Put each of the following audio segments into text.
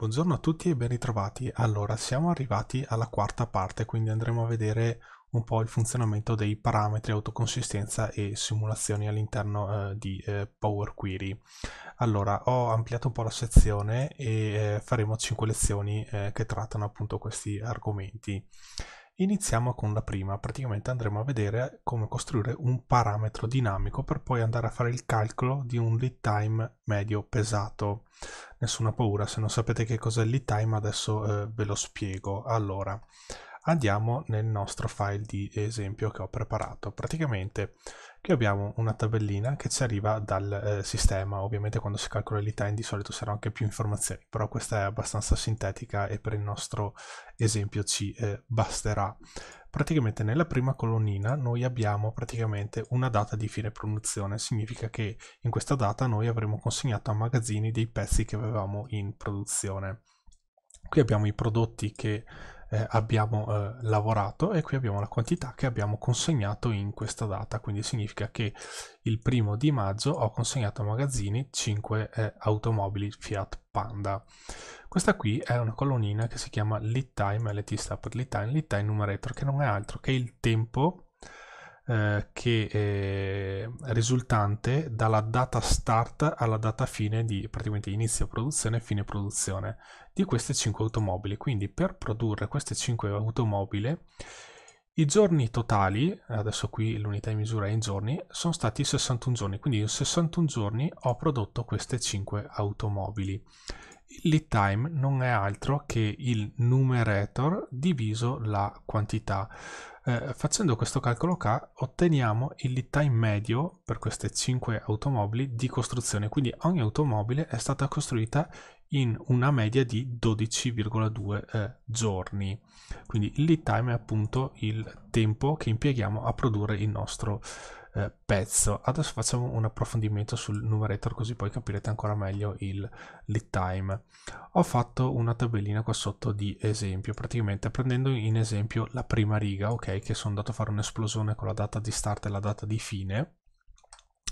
Buongiorno a tutti e ben ritrovati. Allora, siamo arrivati alla quarta parte, quindi andremo a vedere un po' il funzionamento dei parametri autoconsistenza e simulazioni all'interno eh, di eh, Power Query. Allora, ho ampliato un po' la sezione e eh, faremo 5 lezioni eh, che trattano appunto questi argomenti. Iniziamo con la prima, praticamente andremo a vedere come costruire un parametro dinamico per poi andare a fare il calcolo di un lead time medio pesato. Nessuna paura, se non sapete che cos'è il lead time adesso eh, ve lo spiego. Allora, andiamo nel nostro file di esempio che ho preparato. Praticamente qui abbiamo una tabellina che ci arriva dal eh, sistema, ovviamente quando si calcola l'ITIN di solito saranno anche più informazioni, però questa è abbastanza sintetica e per il nostro esempio ci eh, basterà. Praticamente nella prima colonnina noi abbiamo praticamente una data di fine produzione, significa che in questa data noi avremo consegnato a magazzini dei pezzi che avevamo in produzione. Qui abbiamo i prodotti che eh, abbiamo eh, lavorato e qui abbiamo la quantità che abbiamo consegnato in questa data, quindi significa che il primo di maggio ho consegnato a magazzini 5 eh, automobili Fiat Panda. Questa qui è una colonnina che si chiama lead time, LT sta per lead time, lead time numerator che non è altro che il tempo eh, che è risultante dalla data start alla data fine di praticamente inizio produzione e fine produzione di queste 5 automobili. Quindi per produrre queste 5 automobili i giorni totali, adesso qui l'unità di misura è in giorni, sono stati 61 giorni, quindi in 61 giorni ho prodotto queste 5 automobili. Il lead time non è altro che il numerator diviso la quantità. Eh, facendo questo calcolo K otteniamo il lead time medio per queste 5 automobili di costruzione, quindi ogni automobile è stata costruita in una media di 12,2 eh, giorni. Quindi il lead time è appunto il tempo che impieghiamo a produrre il nostro eh, pezzo. Adesso facciamo un approfondimento sul numerator così poi capirete ancora meglio il lead time. Ho fatto una tabellina qua sotto di esempio, praticamente prendendo in esempio la prima riga, ok, che sono andato a fare un'esplosione con la data di start e la data di fine.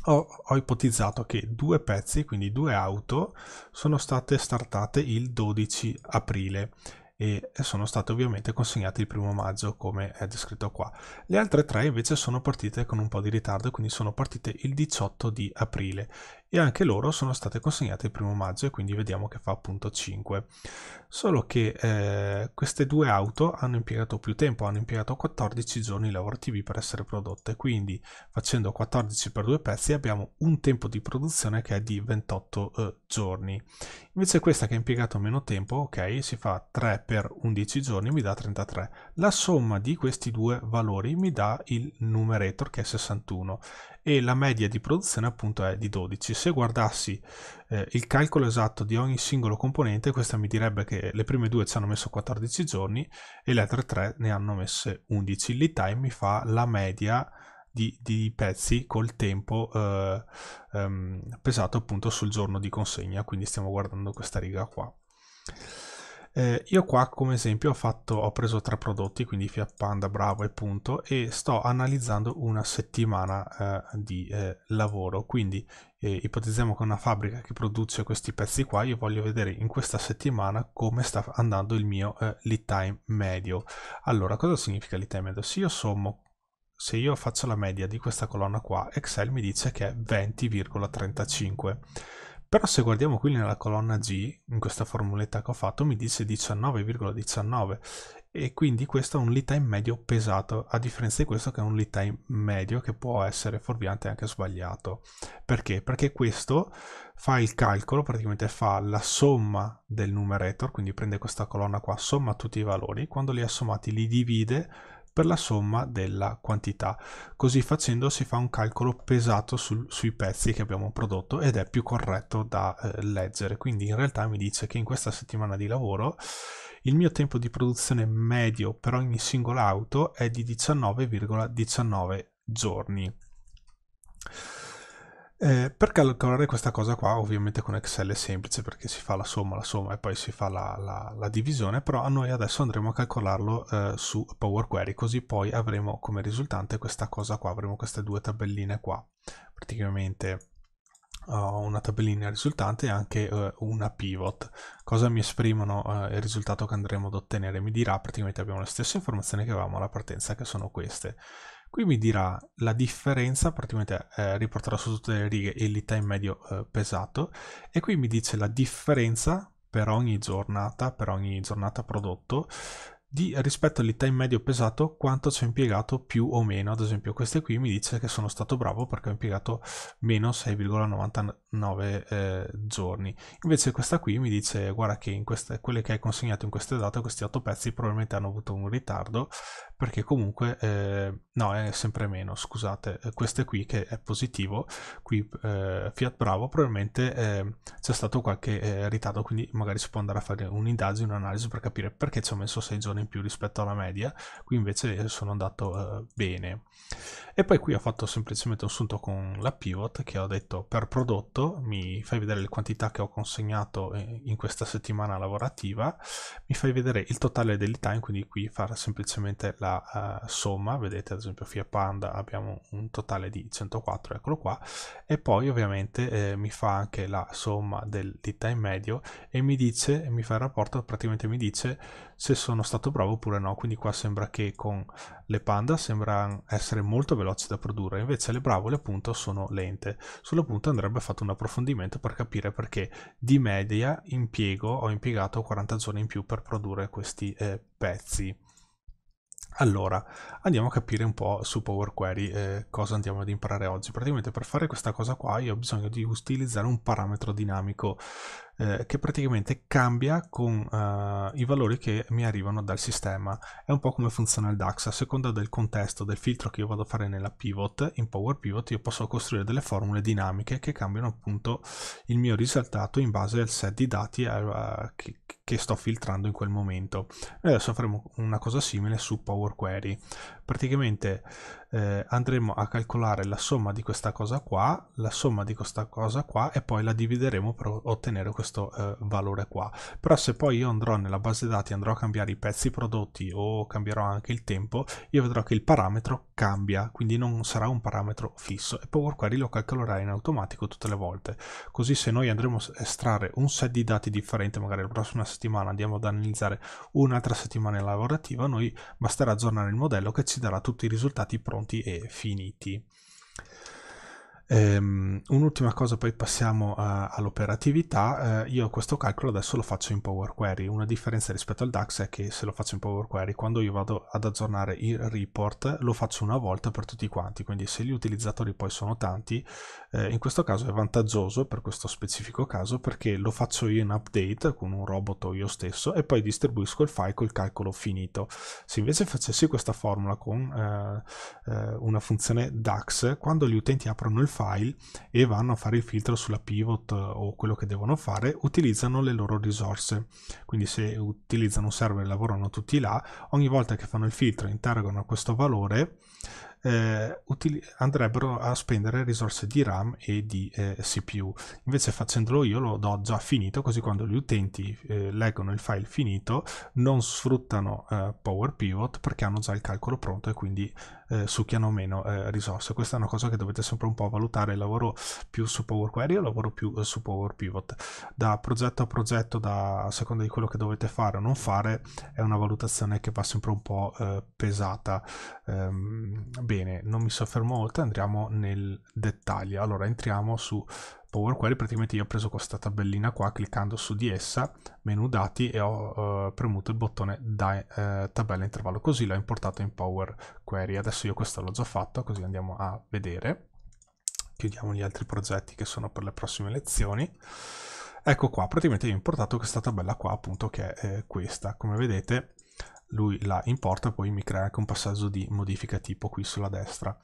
Ho, ho, ipotizzato che due pezzi, quindi due auto, sono state startate il 12 aprile e sono state ovviamente consegnate il primo maggio come è descritto qua. Le altre tre invece sono partite con un po' di ritardo, quindi sono partite il 18 di aprile e anche loro sono state consegnate il primo maggio e quindi vediamo che fa appunto 5. Solo che eh, queste due auto hanno impiegato più tempo, hanno impiegato 14 giorni lavorativi per essere prodotte, quindi facendo 14 per due pezzi abbiamo un tempo di produzione che è di 28 eh, giorni. Invece questa che ha impiegato meno tempo, ok, si fa 3 per 11 giorni, mi dà 33. La somma di questi due valori mi dà il numerator che è 61 e la media di produzione appunto è di 12. Se guardassi eh, il calcolo esatto di ogni singolo componente, questa mi direbbe che le prime due ci hanno messo 14 giorni e le altre tre ne hanno messe 11. Lead time mi fa la media di, di, pezzi col tempo eh, ehm, pesato appunto sul giorno di consegna quindi stiamo guardando questa riga qua eh, io qua come esempio ho, fatto, ho preso tre prodotti, quindi Fiat Panda, Bravo e Punto, e sto analizzando una settimana eh, di eh, lavoro. Quindi eh, ipotizziamo che una fabbrica che produce questi pezzi qua, io voglio vedere in questa settimana come sta andando il mio eh, lead time medio. Allora, cosa significa lead time medio? Se io sommo se io faccio la media di questa colonna qua, Excel mi dice che è 20,35 però se guardiamo qui nella colonna G, in questa formuletta che ho fatto, mi dice 19,19 ,19, e quindi questo è un lead time medio pesato, a differenza di questo che è un lead time medio che può essere fuorviante anche sbagliato. Perché? Perché questo fa il calcolo, praticamente fa la somma del numerator, quindi prende questa colonna qua, somma tutti i valori, quando li ha sommati li divide per la somma della quantità. Così facendo si fa un calcolo pesato sul, sui pezzi che abbiamo prodotto ed è più corretto da eh, leggere. Quindi in realtà mi dice che in questa settimana di lavoro il mio tempo di produzione medio per ogni singola auto è di 19,19 ,19 giorni. Eh, per calcolare questa cosa qua, ovviamente con Excel è semplice perché si fa la somma, la somma e poi si fa la, la, la divisione, però noi adesso andremo a calcolarlo eh, su Power Query, così poi avremo come risultante questa cosa qua, avremo queste due tabelline qua, praticamente una tabellina risultante e anche eh, una pivot. Cosa mi esprimono eh, il risultato che andremo ad ottenere? Mi dirà praticamente abbiamo le stesse informazioni che avevamo alla partenza, che sono queste. Qui mi dirà la differenza, praticamente eh, riporterà su tutte le righe il time medio eh, pesato e qui mi dice la differenza per ogni giornata, per ogni giornata prodotto di, rispetto all'it time medio pesato quanto ci ho impiegato più o meno ad esempio queste qui mi dice che sono stato bravo perché ho impiegato meno 6,99 9 eh, giorni. Invece questa qui mi dice guarda che in queste, quelle che hai consegnato in queste date, questi 8 pezzi probabilmente hanno avuto un ritardo perché comunque eh, no è sempre meno, scusate, eh, queste qui che è positivo, qui eh, Fiat Bravo probabilmente eh, c'è stato qualche eh, ritardo quindi magari si può andare a fare un'indagine, un'analisi per capire perché ci ho messo 6 giorni in più rispetto alla media, qui invece sono andato bene. E poi qui ho fatto semplicemente un sunto con la pivot che ho detto per prodotto mi fai vedere le quantità che ho consegnato eh, in questa settimana lavorativa, mi fai vedere il totale degli time, quindi qui fare semplicemente la uh, somma, vedete ad esempio Fiat Panda abbiamo un totale di 104, eccolo qua, e poi ovviamente eh, mi fa anche la somma del lead time medio e mi dice, mi fa il rapporto, praticamente mi dice se sono stato bravo oppure no, quindi qua sembra che con le Panda sembrano essere molto veloci da produrre, invece le Bravole appunto sono lente. Sulla punta andrebbe fatto un approfondimento per capire perché di media impiego ho impiegato 40 giorni in più per produrre questi eh, pezzi. Allora, andiamo a capire un po' su Power Query eh, cosa andiamo ad imparare oggi. Praticamente per fare questa cosa qua io ho bisogno di utilizzare un parametro dinamico eh, che praticamente cambia con eh, i valori che mi arrivano dal sistema. È un po' come funziona il DAX, a seconda del contesto, del filtro che io vado a fare nella pivot, in Power Pivot io posso costruire delle formule dinamiche che cambiano appunto il mio risultato in base al set di dati eh, che, che sto filtrando in quel momento. Noi adesso faremo una cosa simile su Power Query. Praticamente eh, andremo a calcolare la somma di questa cosa qua, la somma di questa cosa qua e poi la divideremo per ottenere questo eh, valore qua. Però se poi io andrò nella base dati, andrò a cambiare i pezzi prodotti o cambierò anche il tempo, io vedrò che il parametro cambia, quindi non sarà un parametro fisso e Power Query lo calcolerà in automatico tutte le volte. Così se noi andremo a estrarre un set di dati differente, magari la prossima settimana andiamo ad analizzare un'altra settimana lavorativa, noi basterà aggiornare il modello che ci darà tutti i risultati prodotti pronti e finiti. Um, un'ultima cosa, poi passiamo a, all'operatività. Uh, io questo calcolo adesso lo faccio in Power Query. Una differenza rispetto al DAX è che se lo faccio in Power Query, quando io vado ad aggiornare il report, lo faccio una volta per tutti quanti. Quindi se gli utilizzatori poi sono tanti, eh, in questo caso è vantaggioso per questo specifico caso perché lo faccio io in update con un robot o io stesso e poi distribuisco il file col calcolo finito. Se invece facessi questa formula con eh, eh, una funzione DAX, quando gli utenti aprono il file e vanno a fare il filtro sulla pivot eh, o quello che devono fare, utilizzano le loro risorse. Quindi se utilizzano un server e lavorano tutti là, ogni volta che fanno il filtro e interrogano questo valore, eh, andrebbero a spendere risorse di RAM e di eh, CPU. Invece facendolo io lo do già finito, così quando gli utenti eh, leggono il file finito non sfruttano eh, Power Pivot perché hanno già il calcolo pronto e quindi eh, succhiano meno eh, risorse. Questa è una cosa che dovete sempre un po' valutare. lavoro più su Power Query o lavoro più eh, su Power Pivot. Da progetto a progetto, da, a seconda di quello che dovete fare o non fare, è una valutazione che va sempre un po' eh, pesata. Ehm, bene, non mi soffermo oltre, andiamo nel dettaglio. Allora, entriamo su PowerQuery praticamente io ho preso questa tabellina qua cliccando su di essa, menu dati e ho eh, premuto il bottone da, eh, tabella intervallo così l'ho importato in Power Query Adesso io questo l'ho già fatto così andiamo a vedere. Chiudiamo gli altri progetti che sono per le prossime lezioni. Ecco qua, praticamente io ho importato questa tabella qua appunto che è questa. Come vedete lui la importa poi mi crea anche un passaggio di modifica tipo qui sulla destra.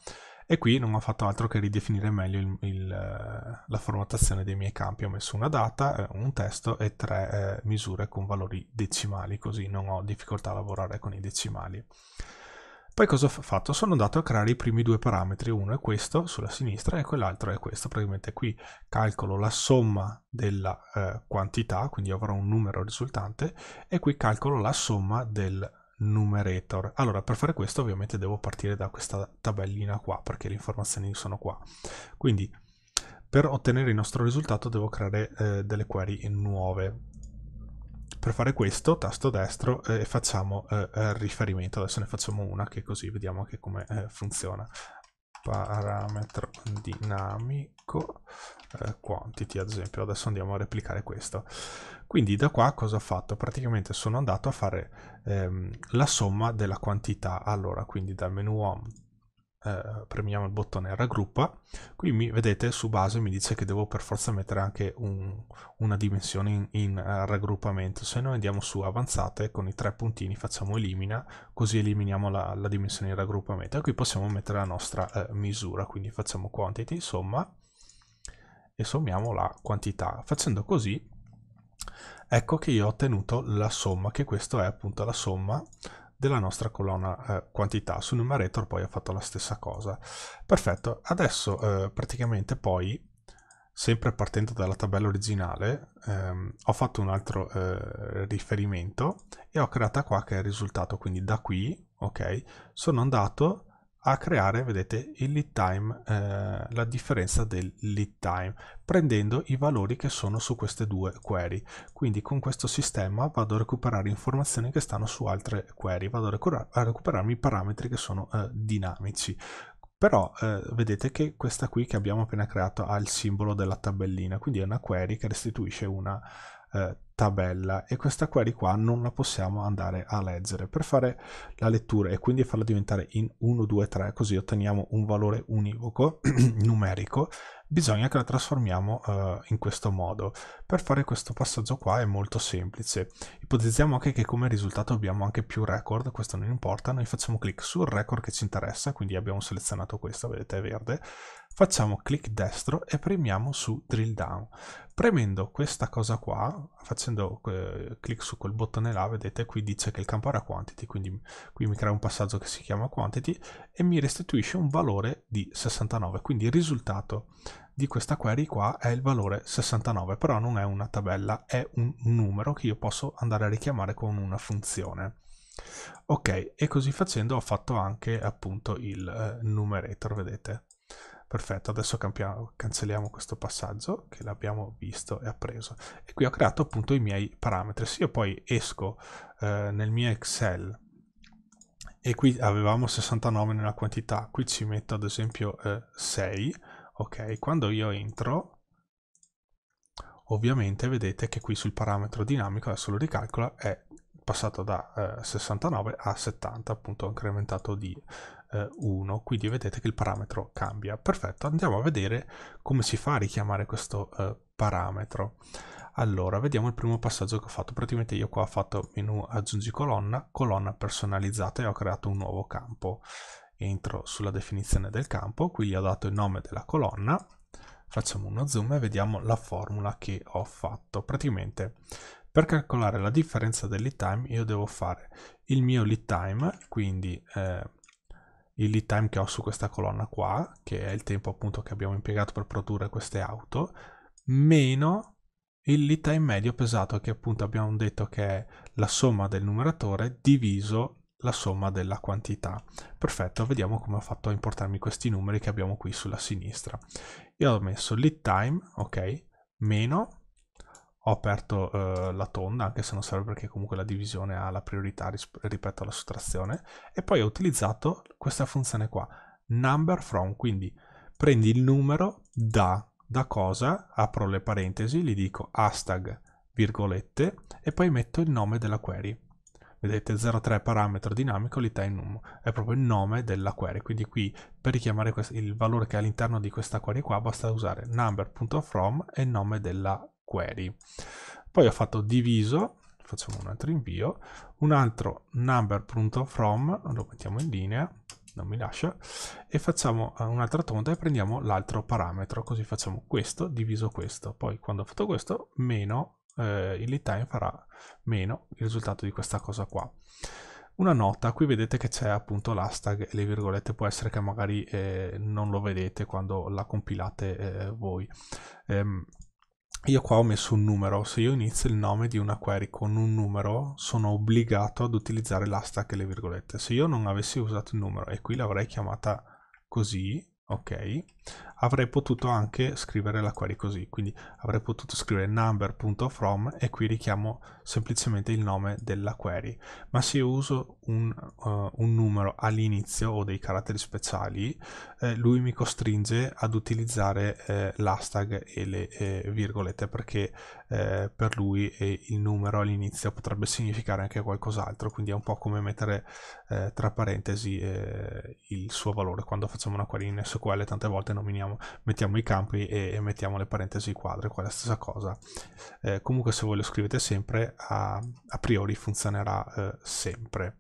E qui non ho fatto altro che ridefinire meglio il, il, eh, la formattazione dei miei campi. Ho messo una data, eh, un testo e tre eh, misure con valori decimali, così non ho difficoltà a lavorare con i decimali. Poi cosa ho fatto? Sono andato a creare i primi due parametri, uno è questo sulla sinistra e quell'altro è questo. Praticamente qui calcolo la somma della eh, quantità, quindi avrò un numero risultante, e qui calcolo la somma del numerator. Allora, per fare questo ovviamente devo partire da questa tabellina qua, perché le informazioni sono qua. Quindi, per ottenere il nostro risultato devo creare eh, delle query nuove. Per fare questo, tasto destro, e eh, facciamo eh, riferimento. Adesso ne facciamo una, che così vediamo anche come eh, funziona parametro dinamico eh, quantity ad esempio adesso andiamo a replicare questo quindi da qua cosa ho fatto praticamente sono andato a fare ehm, la somma della quantità allora quindi dal menu home eh, premiamo il bottone raggruppa, qui mi, vedete su base mi dice che devo per forza mettere anche un, una dimensione in, in uh, raggruppamento, se noi andiamo su avanzate con i tre puntini facciamo elimina, così eliminiamo la, la dimensione in raggruppamento e qui possiamo mettere la nostra eh, misura, quindi facciamo quantity somma e sommiamo la quantità, facendo così ecco che io ho ottenuto la somma, che questa è appunto la somma della nostra colonna eh, quantità. Su numerator poi ho fatto la stessa cosa. Perfetto, adesso eh, praticamente poi, sempre partendo dalla tabella originale, ehm, ho fatto un altro eh, riferimento e ho creato qua che è il risultato, quindi da qui, ok, sono andato a creare, vedete, il lead time, eh, la differenza del lead time, prendendo i valori che sono su queste due query. Quindi con questo sistema vado a recuperare informazioni che stanno su altre query, vado a, recuperarmi i parametri che sono eh, dinamici però eh, vedete che questa qui che abbiamo appena creato ha il simbolo della tabellina, quindi è una query che restituisce una eh, tabella e questa query qua non la possiamo andare a leggere per fare la lettura e quindi farla diventare in 1, 2, 3 così otteniamo un valore univoco numerico bisogna che la trasformiamo eh, in questo modo per fare questo passaggio qua è molto semplice ipotizziamo anche che come risultato abbiamo anche più record questo non importa noi facciamo clic sul record che ci interessa quindi abbiamo selezionato questo vedete è verde facciamo clic destro e premiamo su drill down premendo questa cosa qua facendo eh, clic su quel bottone là vedete qui dice che il campo era quantity quindi qui mi crea un passaggio che si chiama quantity e mi restituisce un valore di 69 quindi il risultato di questa query qua è il valore 69 però non è una tabella è un numero che io posso andare a richiamare con una funzione ok e così facendo ho fatto anche appunto il eh, numerator vedete Perfetto, adesso cancelliamo questo passaggio che l'abbiamo visto e appreso. E qui ho creato appunto i miei parametri. Se io poi esco eh, nel mio Excel e qui avevamo 69 nella quantità, qui ci metto ad esempio eh, 6, ok? Quando io entro, ovviamente vedete che qui sul parametro dinamico, adesso lo ricalcola, è passato da eh, 69 a 70, appunto ho incrementato di eh, 1, quindi vedete che il parametro cambia. Perfetto, andiamo a vedere come si fa a richiamare questo eh, parametro. Allora, vediamo il primo passaggio che ho fatto. Praticamente io qua ho fatto menu aggiungi colonna, colonna personalizzata e ho creato un nuovo campo. Entro sulla definizione del campo, qui gli ho dato il nome della colonna, facciamo uno zoom e vediamo la formula che ho fatto. Praticamente per calcolare la differenza del lead time io devo fare il mio lead time, quindi eh, il lead time che ho su questa colonna qua, che è il tempo appunto che abbiamo impiegato per produrre queste auto, meno il lead time medio pesato che appunto abbiamo detto che è la somma del numeratore diviso la somma della quantità. Perfetto, vediamo come ho fatto a importarmi questi numeri che abbiamo qui sulla sinistra. Io ho messo lead time, ok, meno ho aperto eh, la tonda, anche se non serve perché comunque la divisione ha la priorità rispetto alla sottrazione, e poi ho utilizzato questa funzione qua, number from, quindi prendi il numero da, da cosa, apro le parentesi, gli dico hashtag virgolette e poi metto il nome della query. Vedete 03 parametro dinamico l'ità in num, è proprio il nome della query, quindi qui per richiamare il valore che è all'interno di questa query qua basta usare number.from e il nome della query. Poi ho fatto diviso, facciamo un altro invio, un altro number.from, lo mettiamo in linea, non mi lascia, e facciamo eh, un'altra tonda e prendiamo l'altro parametro, così facciamo questo diviso questo. Poi quando ho fatto questo, meno, eh, il lead time farà meno il risultato di questa cosa qua una nota, qui vedete che c'è appunto l'hashtag e le virgolette, può essere che magari eh, non lo vedete quando la compilate eh, voi. Ehm, io qua ho messo un numero, se io inizio il nome di una query con un numero sono obbligato ad utilizzare l'hashtag e le virgolette. Se io non avessi usato il numero e qui l'avrei chiamata così, ok, avrei potuto anche scrivere la query così, quindi avrei potuto scrivere number.from e qui richiamo semplicemente il nome della query, ma se uso un, uh, un numero all'inizio o dei caratteri speciali, eh, lui mi costringe ad utilizzare eh, l'hashtag e le eh, virgolette perché eh, per lui eh, il numero all'inizio potrebbe significare anche qualcos'altro, quindi è un po' come mettere tra parentesi il suo valore quando facciamo una query in SQL tante volte volte nominiamo, mettiamo i campi e, e mettiamo le parentesi quadre, qua è la stessa cosa. Eh, comunque se voi lo scrivete sempre, a, a priori funzionerà eh, sempre.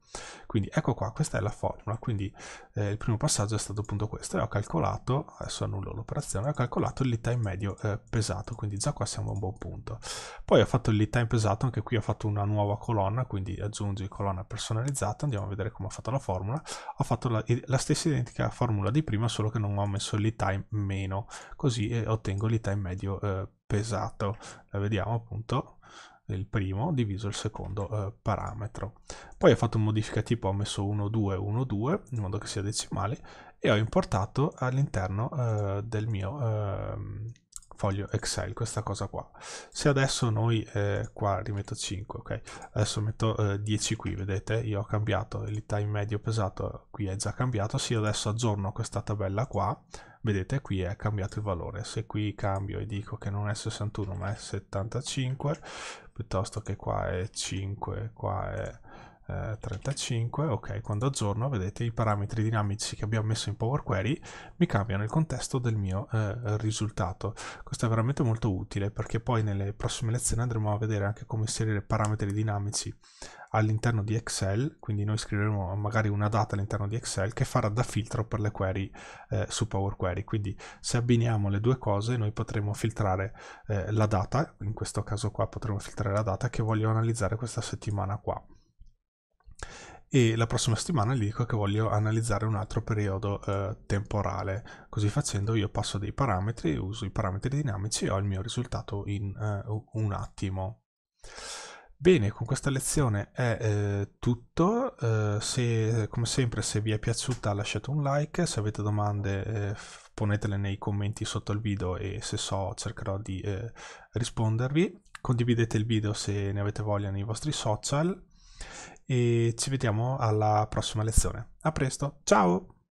Quindi ecco qua, questa è la formula, quindi eh, il primo passaggio è stato appunto questo, e ho calcolato, adesso annullo l'operazione, ho calcolato il lead time medio eh, pesato, quindi già qua siamo a un buon punto. Poi ho fatto il lead time pesato, anche qui ho fatto una nuova colonna, quindi aggiungi colonna personalizzata, andiamo a vedere come ho fatto la formula, ho fatto la, la stessa identica formula di prima, solo che non ho messo il lead time meno, così eh, ottengo il lead time medio eh, pesato. La vediamo appunto il primo diviso il secondo eh, parametro. Poi ho fatto un modifica tipo, ho messo 1, 2, 1, 2, in modo che sia decimale, e ho importato all'interno eh, del mio eh, foglio Excel questa cosa qua. Se adesso noi, eh, qua rimetto 5, ok? Adesso metto 10 eh, qui, vedete? Io ho cambiato, il time medio pesato qui è già cambiato. Se io adesso aggiorno questa tabella qua, vedete qui è cambiato il valore se qui cambio e dico che non è 61 ma è 75 piuttosto che qua è 5 qua è 35, eh, ok, quando aggiorno vedete i parametri dinamici che abbiamo messo in Power Query mi cambiano il contesto del mio eh, risultato. Questo è veramente molto utile perché poi nelle prossime lezioni andremo a vedere anche come inserire parametri dinamici all'interno di Excel, quindi noi scriveremo magari una data all'interno di Excel che farà da filtro per le query eh, su Power Query. Quindi se abbiniamo le due cose noi potremo filtrare eh, la data, in questo caso qua potremo filtrare la data che voglio analizzare questa settimana qua e la prossima settimana gli dico che voglio analizzare un altro periodo eh, temporale. Così facendo io passo dei parametri, uso i parametri dinamici e ho il mio risultato in eh, un attimo. Bene, con questa lezione è eh, tutto, eh, se, come sempre se vi è piaciuta lasciate un like, se avete domande eh, ponetele nei commenti sotto il video e se so cercherò di eh, rispondervi, condividete il video se ne avete voglia nei vostri social e ci vediamo alla prossima lezione. A presto, ciao!